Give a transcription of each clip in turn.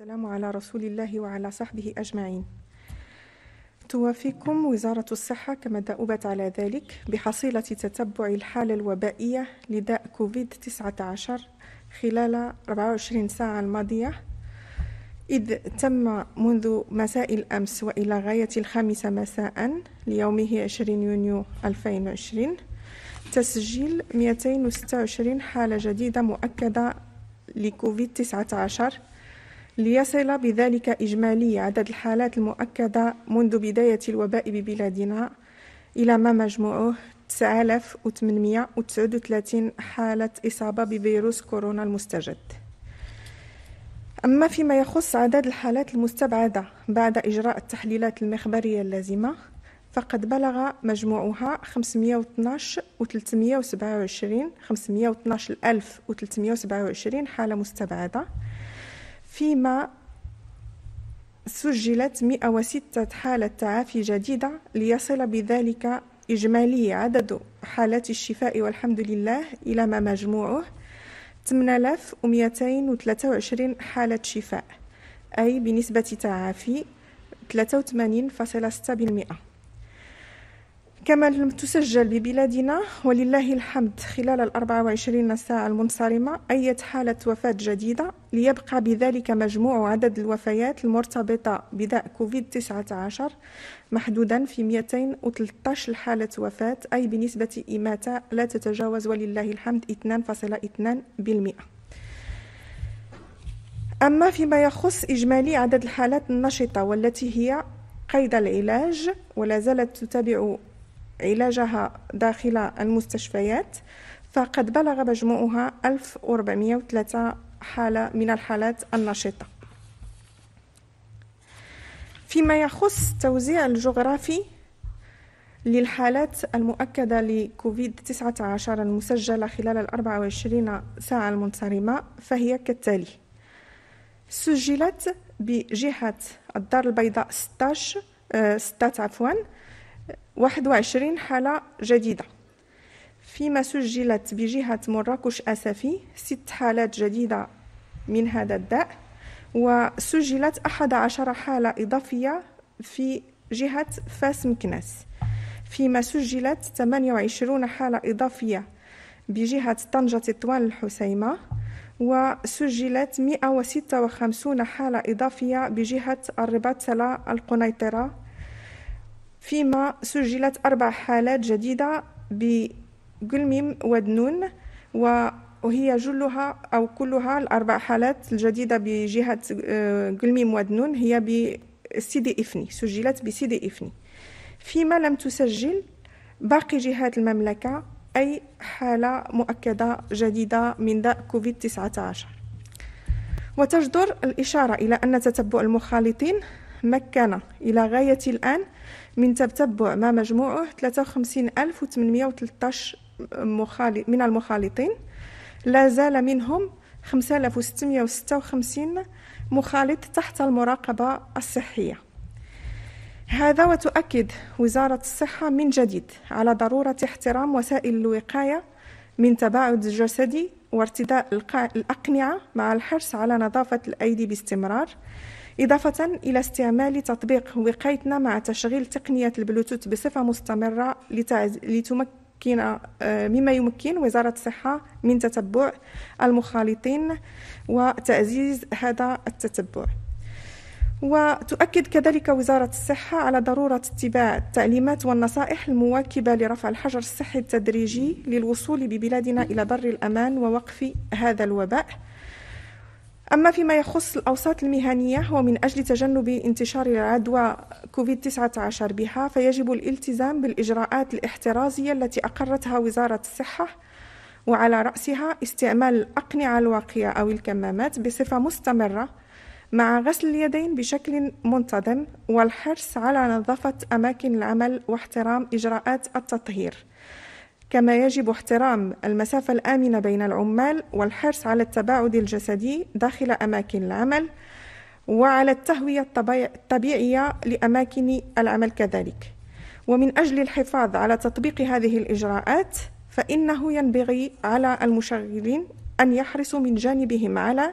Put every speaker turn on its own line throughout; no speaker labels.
السلام على رسول الله وعلى صحبه أجمعين توافيكم وزارة الصحة كما دأبت على ذلك بحصيلة تتبع الحالة الوبائية لداء كوفيد-19 خلال 24 ساعة الماضية إذ تم منذ مساء الأمس وإلى غاية الخامسة مساء ليومه 20 يونيو 2020 تسجيل 226 حالة جديدة مؤكدة لكوفيد 19 ليصل بذلك إجمالي عدد الحالات المؤكدة منذ بداية الوباء ببلادنا إلى ما مجموعه 9839 حالة إصابة بفيروس كورونا المستجد أما فيما يخص عدد الحالات المستبعدة بعد إجراء التحليلات المخبرية اللازمة فقد بلغ مجموعها 512 و 327 512 ألف و 327 حالة مستبعدة فيما سجلت 106 حالة تعافي جديدة ليصل بذلك إجمالي عدد حالات الشفاء والحمد لله إلى ما مجموعه 8223 حالة شفاء أي بنسبة تعافي 83.6% كما لم تسجل ببلادنا ولله الحمد خلال ال 24 ساعة المنصرمة أية حالة وفاة جديدة ليبقى بذلك مجموع عدد الوفيات المرتبطة بداء كوفيد-19 محدودا في 213 حالة وفاة أي بنسبة إماتة لا تتجاوز ولله الحمد 2.2%. أما فيما يخص إجمالي عدد الحالات النشطة والتي هي قيد العلاج ولا زالت تتابع علاجها داخل المستشفيات فقد بلغ مجموعها 1403 حالة من الحالات النشطة فيما يخص التوزيع الجغرافي للحالات المؤكدة لكوفيد 19 المسجلة خلال ال 24 ساعة المنصرمة فهي كالتالي سجلت بجهة الدار البيضاء 16 6 آه، عفوا 21 حالة جديدة فيما سجلت بجهة مراكش أسفي ست حالات جديدة من هذا الداء وسجلت 11 حالة إضافية في جهة فاس مكناس فيما سجلت 28 حالة إضافية بجهة طنجة تطوان الحسيمة وسجلت 156 حالة إضافية بجهة الرباط سلا القنيطرة فيما سجلت أربع حالات جديدة بقلميم ودنون وهي جلها أو كلها الأربع حالات الجديدة بجهة آه، قلميم ودنون هي بسيدي إفني سجلت بسيدي إفني فيما لم تسجل باقي جهات المملكة أي حالة مؤكدة جديدة من داء كوفيد-19 وتجدر الإشارة إلى أن تتبع المخالطين مكن إلى غاية الآن من تتبع ما مجموعه 53813 من المخالطين لا زال منهم 5656 مخالط تحت المراقبة الصحية هذا وتؤكد وزارة الصحة من جديد على ضرورة احترام وسائل الوقاية من تباعد الجسدي وارتداء الأقنعة مع الحرص على نظافة الأيدي باستمرار إضافة إلى استعمال تطبيق وقايتنا مع تشغيل تقنية البلوتوث بصفة مستمرة لتمكن آه، مما يمكن وزارة الصحة من تتبع المخالطين وتعزيز هذا التتبع وتؤكد كذلك وزارة الصحة على ضرورة اتباع التعليمات والنصائح المواكبة لرفع الحجر الصحي التدريجي للوصول ببلادنا إلى بر الأمان ووقف هذا الوباء أما فيما يخص الأوساط المهنية ومن أجل تجنب انتشار عدوى كوفيد-19 بها فيجب الالتزام بالإجراءات الاحترازية التي أقرتها وزارة الصحة وعلى رأسها استعمال الأقنعة الواقية أو الكمامات بصفة مستمرة مع غسل اليدين بشكل منتظم والحرص على نظافة أماكن العمل واحترام إجراءات التطهير كما يجب احترام المسافة الآمنة بين العمال والحرص على التباعد الجسدي داخل أماكن العمل وعلى التهوية الطبيعية لأماكن العمل كذلك ومن أجل الحفاظ على تطبيق هذه الإجراءات فإنه ينبغي على المشغلين أن يحرصوا من جانبهم على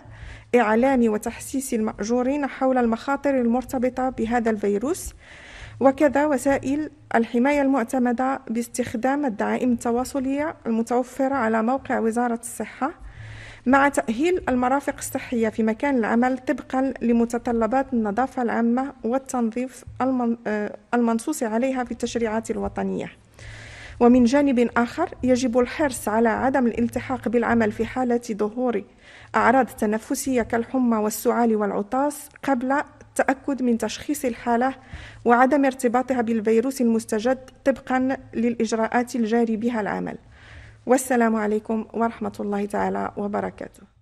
إعلان وتحسيس المأجورين حول المخاطر المرتبطة بهذا الفيروس وكذا وسائل الحماية المعتمدة باستخدام الدعائم التواصلية المتوفرة على موقع وزارة الصحة مع تأهيل المرافق الصحية في مكان العمل طبقا لمتطلبات النظافة العامة والتنظيف آه، المنصوص عليها في التشريعات الوطنية ومن جانب آخر يجب الحرص على عدم الالتحاق بالعمل في حالة ظهور أعراض تنفسية كالحمى والسعال والعطاس قبل التأكد من تشخيص الحالة وعدم ارتباطها بالفيروس المستجد طبقا للإجراءات الجاري بها العمل والسلام عليكم ورحمة الله تعالى وبركاته